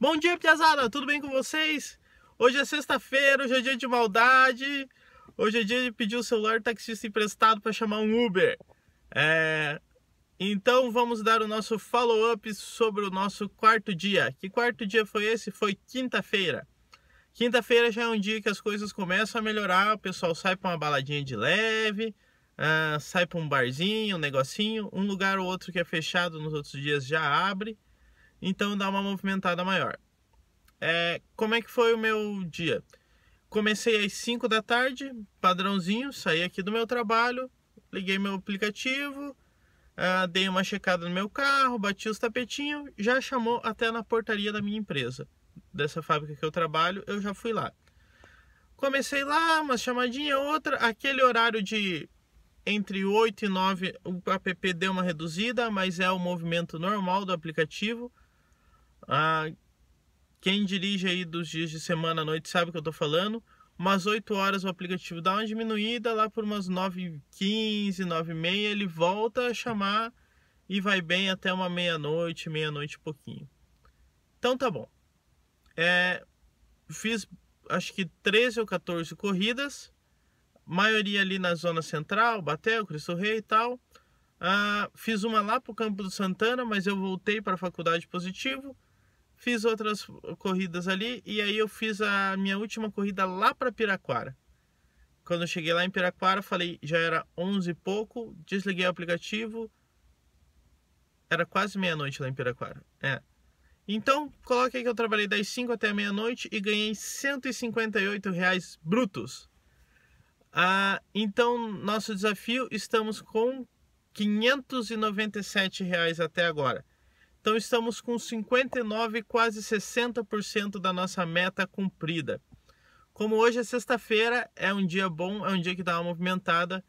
Bom dia, Piazada! Tudo bem com vocês? Hoje é sexta-feira, hoje é dia de maldade. Hoje é dia de pedir o celular taxista emprestado para chamar um Uber. É... Então vamos dar o nosso follow-up sobre o nosso quarto dia. Que quarto dia foi esse? Foi quinta-feira. Quinta-feira já é um dia que as coisas começam a melhorar, o pessoal sai para uma baladinha de leve, uh, sai para um barzinho, um negocinho, um lugar ou outro que é fechado nos outros dias já abre então dá uma movimentada maior. É, como é que foi o meu dia? Comecei às 5 da tarde, padrãozinho, saí aqui do meu trabalho, liguei meu aplicativo, uh, dei uma checada no meu carro, bati os tapetinhos, já chamou até na portaria da minha empresa, dessa fábrica que eu trabalho, eu já fui lá. Comecei lá, uma chamadinha, outra, aquele horário de entre 8 e 9 o app deu uma reduzida, mas é o movimento normal do aplicativo. Ah, quem dirige aí dos dias de semana à noite sabe o que eu estou falando. Umas 8 horas o aplicativo dá uma diminuída, lá por umas 9h15, 9h30 ele volta a chamar e vai bem até uma meia-noite, meia-noite e pouquinho. Então tá bom. É, fiz acho que 13 ou 14 corridas, maioria ali na zona central, Bateu Cristo Rei e tal. Ah, fiz uma lá para o Campo do Santana, mas eu voltei para a faculdade positivo. Fiz outras corridas ali e aí eu fiz a minha última corrida lá para Piraquara. Quando eu cheguei lá em Piraquara, falei, já era 11 e pouco, desliguei o aplicativo. Era quase meia-noite lá em Piraquara. É. Então, coloquei que eu trabalhei das 5 até meia-noite e ganhei 158 reais brutos. Ah, então, nosso desafio, estamos com 597 reais até agora. Então estamos com 59, quase 60% da nossa meta cumprida. Como hoje é sexta-feira, é um dia bom, é um dia que dá uma movimentada.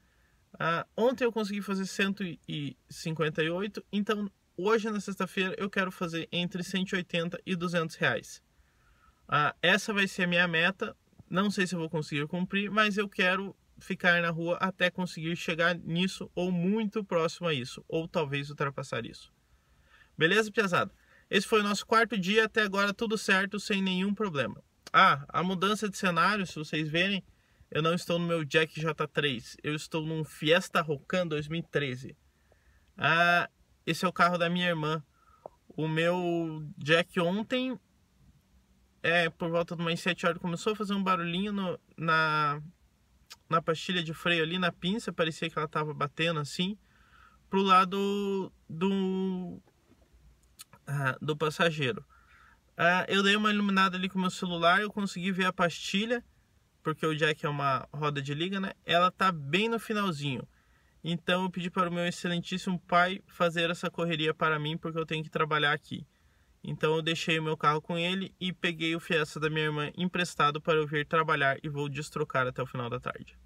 Ah, ontem eu consegui fazer 158, então hoje na sexta-feira eu quero fazer entre 180 e 200 reais. Ah, essa vai ser a minha meta. Não sei se eu vou conseguir cumprir, mas eu quero ficar na rua até conseguir chegar nisso ou muito próximo a isso, ou talvez ultrapassar isso. Beleza, Piazada? Esse foi o nosso quarto dia, até agora tudo certo, sem nenhum problema. Ah, a mudança de cenário, se vocês verem, eu não estou no meu Jack J3, eu estou num Fiesta Rocan 2013. Ah, esse é o carro da minha irmã. O meu Jack ontem, é por volta de umas 7 horas, começou a fazer um barulhinho no, na, na pastilha de freio ali, na pinça, parecia que ela estava batendo assim, pro lado do é, do passageiro. É, eu dei uma iluminada ali com o meu celular, eu consegui ver a pastilha, porque o jack é uma roda de liga, né? Ela tá bem no finalzinho. Então eu pedi para o meu excelentíssimo pai fazer essa correria para mim, porque eu tenho que trabalhar aqui. Então eu deixei o meu carro com ele e peguei o Fiesta da minha irmã emprestado para eu vir trabalhar e vou destrocar até o final da tarde.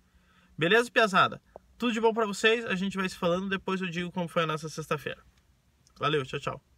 Beleza, piazada? Tudo de bom para vocês? A gente vai se falando, depois eu digo como foi a nossa sexta-feira. Valeu, tchau, tchau.